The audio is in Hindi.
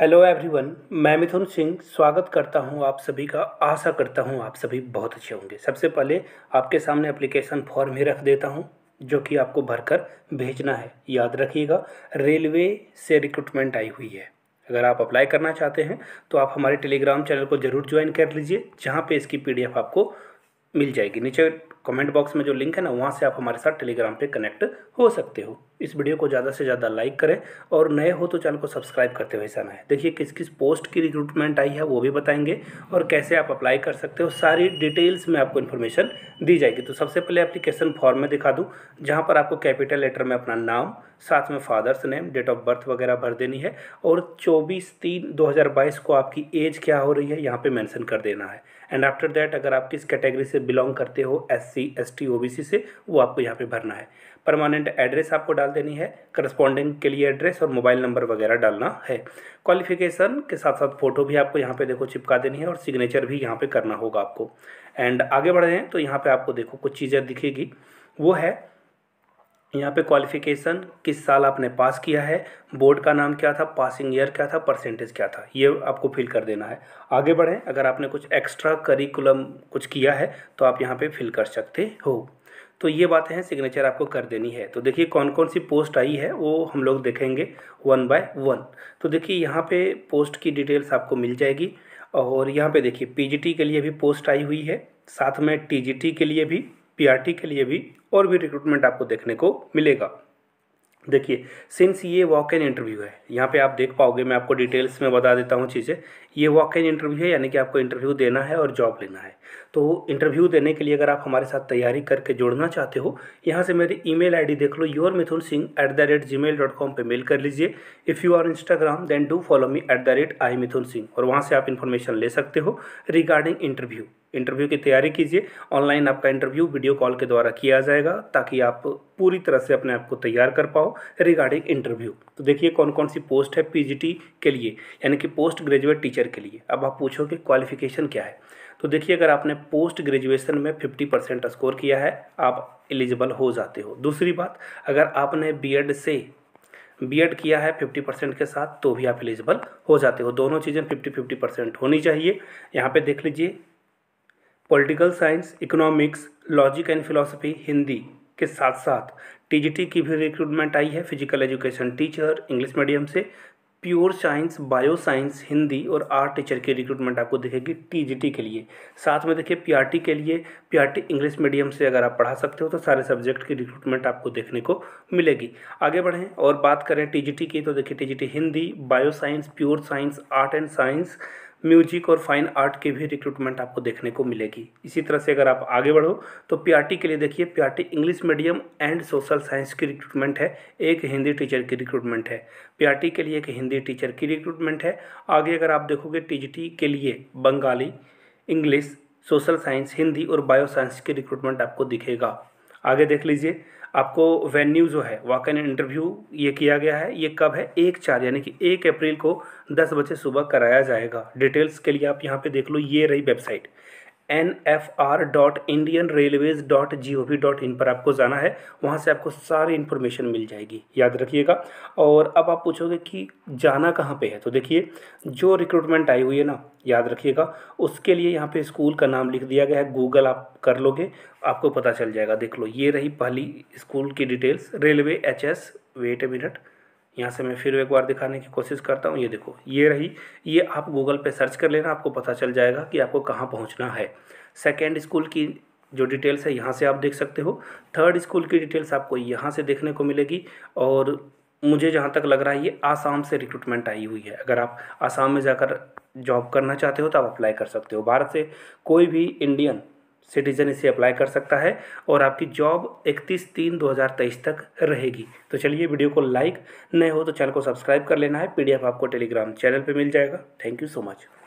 हेलो एवरीवन मैं मिथुन सिंह स्वागत करता हूं आप सभी का आशा करता हूं आप सभी बहुत अच्छे होंगे सबसे पहले आपके सामने एप्लीकेशन फॉर्म ही रख देता हूं जो कि आपको भरकर भेजना है याद रखिएगा रेलवे से रिक्रूटमेंट आई हुई है अगर आप अप्लाई करना चाहते हैं तो आप हमारे टेलीग्राम चैनल को ज़रूर ज्वाइन कर लीजिए जहाँ पर इसकी पी आपको मिल जाएगी नीचे कमेंट बॉक्स में जो लिंक है ना वहाँ से आप हमारे साथ टेलीग्राम पे कनेक्ट हो सकते हो इस वीडियो को ज़्यादा से ज़्यादा लाइक करें और नए हो तो चैनल को सब्सक्राइब करते हुए ऐसा ना है देखिए किस किस पोस्ट की रिक्रूटमेंट आई है वो भी बताएंगे और कैसे आप अप्लाई कर सकते हो सारी डिटेल्स में आपको इन्फॉर्मेशन दी जाएगी तो सबसे पहले एप्लीकेशन फॉर्म में दिखा दूँ जहाँ पर आपको कैपिटल लेटर में अपना नाम साथ में father's name date of birth वगैरह भर देनी है और चौबीस तीन दो को आपकी एज क्या हो रही है यहाँ पर मैंसन कर देना है एंड आफ्टर दैट अगर आप किस कैटेगरी से बिलोंग करते हो S C S T O B C से वो आपको यहाँ पे भरना है परमानेंट एड्रेस आपको डाल देनी है करस्पॉन्डिंग के लिए एड्रेस और मोबाइल नंबर वगैरह डालना है क्वालिफिकेशन के साथ साथ फ़ोटो भी आपको यहाँ पे देखो चिपका देनी है और सिग्नेचर भी यहाँ पे करना होगा आपको एंड आगे बढ़ रहे हैं तो यहाँ पे आपको देखो कुछ चीज़ें दिखेगी वो है यहाँ पे क्वालिफिकेशन किस साल आपने पास किया है बोर्ड का नाम क्या था पासिंग ईयर क्या था परसेंटेज क्या था ये आपको फिल कर देना है आगे बढ़ें अगर आपने कुछ एक्स्ट्रा करिकुलम कुछ किया है तो आप यहाँ पे फिल कर सकते हो तो ये बातें हैं सिग्नेचर आपको कर देनी है तो देखिए कौन कौन सी पोस्ट आई है वो हम लोग देखेंगे वन बाय वन तो देखिए यहाँ पर पोस्ट की डिटेल्स आपको मिल जाएगी और यहाँ पर देखिए पी के लिए भी पोस्ट आई हुई है साथ में टी के लिए भी पीआरटी के लिए भी और भी रिक्रूटमेंट आपको देखने को मिलेगा देखिए सिंस ये वॉक एन इंटरव्यू है यहाँ पे आप देख पाओगे मैं आपको डिटेल्स में बता देता हूँ चीज़ें ये वॉक एन इंटरव्यू है यानी कि आपको इंटरव्यू देना है और जॉब लेना है तो इंटरव्यू देने के लिए अगर आप हमारे साथ तैयारी करके जुड़ना चाहते हो यहाँ से मेरी ईमेल आईडी देख लो your Mithun Singh at the rate Gmail dot com पर मेल कर लीजिए if you are Instagram then do follow me at the rate I Mithun Singh और वहाँ से आप इन्फॉर्मेशन ले सकते हो रिगार्डिंग इंटरव्यू इंटरव्यू की तैयारी कीजिए ऑनलाइन आपका इंटरव्यू वीडियो कॉल के द्वारा किया जाएगा ताकि आप पूरी तरह से अपने आप को तैयार कर पाओ रिगार्डिंग इंटरव्यू तो देखिए कौन कौन सी पोस्ट है पीजीटी के लिए यानी कि पोस्ट ग्रेजुएट टीचर के लिए अब आप पूछो कि क्वालिफिकेशन क्या है तो देखिए अगर आपने पोस्ट ग्रेजुएशन में फिफ्टी परसेंट स्कोर किया है आप एलिजिबल हो जाते हो दूसरी बात अगर आपने बीएड से बीएड किया है फिफ्टी परसेंट के साथ तो भी आप एलिजिबल हो जाते हो दोनों चीज़ें फिफ्टी फिफ्टी परसेंट होनी चाहिए यहाँ पे देख लीजिए political science economics logic and philosophy Hindi के साथ साथ टीजीटी की भी रिक्रूटमेंट आई है physical education teacher English medium से pure science bio science Hindi और आर्ट टीचर की रिक्रूटमेंट आपको दिखेगी टीजीटी के लिए साथ में देखिए पीआरटी के लिए पीआरटी इंग्लिश मीडियम से अगर आप पढ़ा सकते हो तो सारे सब्जेक्ट की रिक्रूटमेंट आपको देखने को मिलेगी आगे बढ़ें और बात करें टीजीटी की तो देखिए TGT Hindi bio science pure science art and science music और फाइन आर्ट की भी रिक्रूटमेंट आपको देखने को मिलेगी इसी तरह से अगर आप आगे बढ़ो तो पीआरटी के लिए देखिए PRT English medium and social science की रिक्रूटमेंट है एक हिंदी टीचर की रिक्रूटमेंट है पीआरटी के लिए एक हिंदी टीचर की रिक्रूटमेंट है आगे अगर आप देखोगे टी के लिए Bengali English social science Hindi और बायो साइंस की रिक्रूटमेंट आपको दिखेगा आगे देख लीजिए आपको वेन्यू जो है वॉक एन इंटरव्यू ये किया गया है ये कब है एक चार यानी कि एक अप्रैल को दस बजे सुबह कराया जाएगा डिटेल्स के लिए आप यहाँ पे देख लो ये रही website N F R dot Indian railways dot G O V dot in पर आपको जाना है वहाँ से आपको सारी इन्फॉर्मेशन मिल जाएगी याद रखिएगा और अब आप पूछोगे कि जाना कहाँ पे है तो देखिए जो रिक्रूटमेंट आई हुई है ना याद रखिएगा उसके लिए यहाँ पे स्कूल का नाम लिख दिया गया है गूगल आप कर लोगे आपको पता चल जाएगा देख लो ये रही पहली स्कूल की details railway H S wait a minute यहाँ से मैं फिर एक बार दिखाने की कोशिश करता हूँ ये देखो ये रही ये आप गूगल पे सर्च कर लेना आपको पता चल जाएगा कि आपको कहाँ पहुँचना है सेकेंड स्कूल की जो डिटेल्स है यहाँ से आप देख सकते हो थर्ड स्कूल की डिटेल्स आपको यहाँ से देखने को मिलेगी और मुझे जहाँ तक लग रहा है ये आसाम से रिक्रूटमेंट आई हुई है अगर आप आसाम में जाकर जॉब करना चाहते हो तो आप अप्लाई कर सकते हो भारत से कोई भी इंडियन सिटीजन इसे अप्लाई कर सकता है और आपकी जॉब 31 तीन 2023 तक रहेगी तो चलिए वीडियो को लाइक नहीं हो तो चैनल को सब्सक्राइब कर लेना है पीडीएफ आपको टेलीग्राम चैनल पे मिल जाएगा थैंक यू सो मच